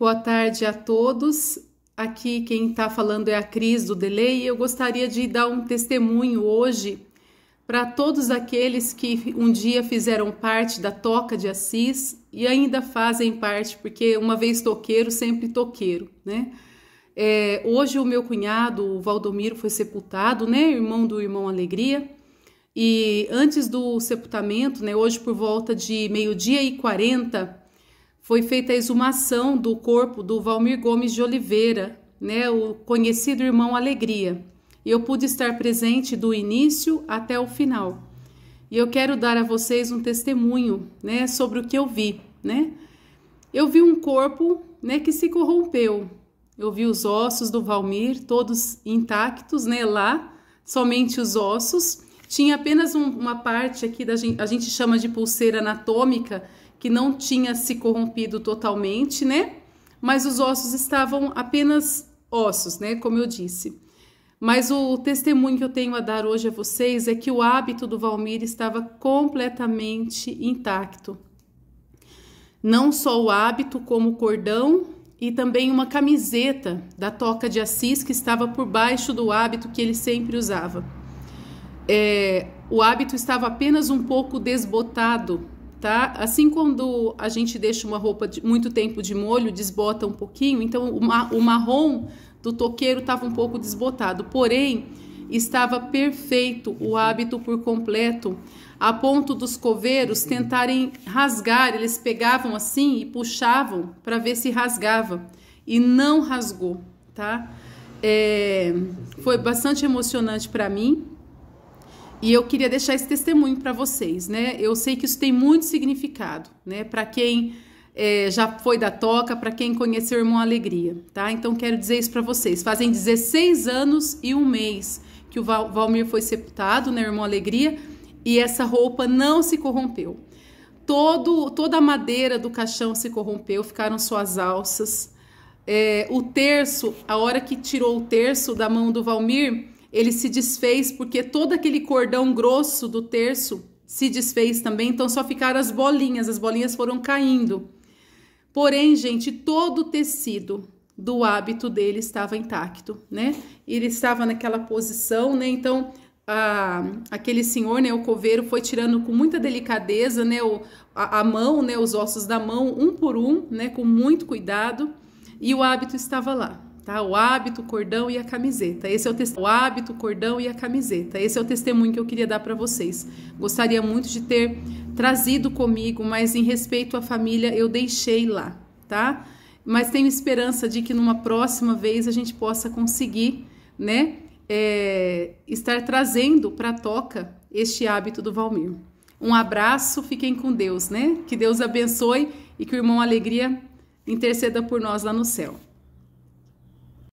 Boa tarde a todos. Aqui quem está falando é a Cris do Delay e eu gostaria de dar um testemunho hoje para todos aqueles que um dia fizeram parte da Toca de Assis e ainda fazem parte, porque uma vez toqueiro, sempre toqueiro, né? É, hoje o meu cunhado, o Valdomiro, foi sepultado, né? Irmão do irmão Alegria. E antes do sepultamento, né? Hoje por volta de meio-dia e quarenta foi feita a exumação do corpo do Valmir Gomes de Oliveira, né, o conhecido irmão Alegria. Eu pude estar presente do início até o final. E eu quero dar a vocês um testemunho, né, sobre o que eu vi, né? Eu vi um corpo, né, que se corrompeu. Eu vi os ossos do Valmir todos intactos, né, lá, somente os ossos tinha apenas um, uma parte aqui da gente, a gente chama de pulseira anatômica, que não tinha se corrompido totalmente, né? Mas os ossos estavam apenas ossos, né? Como eu disse. Mas o testemunho que eu tenho a dar hoje a vocês é que o hábito do Valmir estava completamente intacto. Não só o hábito, como o cordão e também uma camiseta da toca de Assis que estava por baixo do hábito que ele sempre usava é, o hábito estava apenas um pouco desbotado, tá? Assim, quando a gente deixa uma roupa de muito tempo de molho, desbota um pouquinho, então o, o marrom do toqueiro estava um pouco desbotado, porém estava perfeito o hábito por completo, a ponto dos coveiros tentarem rasgar, eles pegavam assim e puxavam para ver se rasgava, e não rasgou, tá? É, foi bastante emocionante para mim, e eu queria deixar esse testemunho para vocês, né? Eu sei que isso tem muito significado, né? Para quem é, já foi da toca, para quem conheceu o Irmão Alegria, tá? Então quero dizer isso para vocês. Fazem 16 anos e um mês que o Val Valmir foi sepultado, né, Irmão Alegria? E essa roupa não se corrompeu. Todo, toda a madeira do caixão se corrompeu, ficaram suas alças. É, o terço, a hora que tirou o terço da mão do Valmir, ele se desfez porque todo aquele cordão grosso do terço se desfez também, então só ficaram as bolinhas, as bolinhas foram caindo. Porém, gente, todo o tecido do hábito dele estava intacto, né? Ele estava naquela posição, né? Então, a, aquele senhor, né, o coveiro, foi tirando com muita delicadeza, né, o, a, a mão, né, os ossos da mão, um por um, né, com muito cuidado, e o hábito estava lá tá? O hábito, o cordão e a camiseta. Esse é o, o hábito, o cordão e a camiseta. Esse é o testemunho que eu queria dar para vocês. Gostaria muito de ter trazido comigo, mas em respeito à família eu deixei lá, tá? Mas tenho esperança de que numa próxima vez a gente possa conseguir, né? É, estar trazendo para a toca este hábito do Valmir. Um abraço, fiquem com Deus, né? Que Deus abençoe e que o irmão Alegria interceda por nós lá no céu.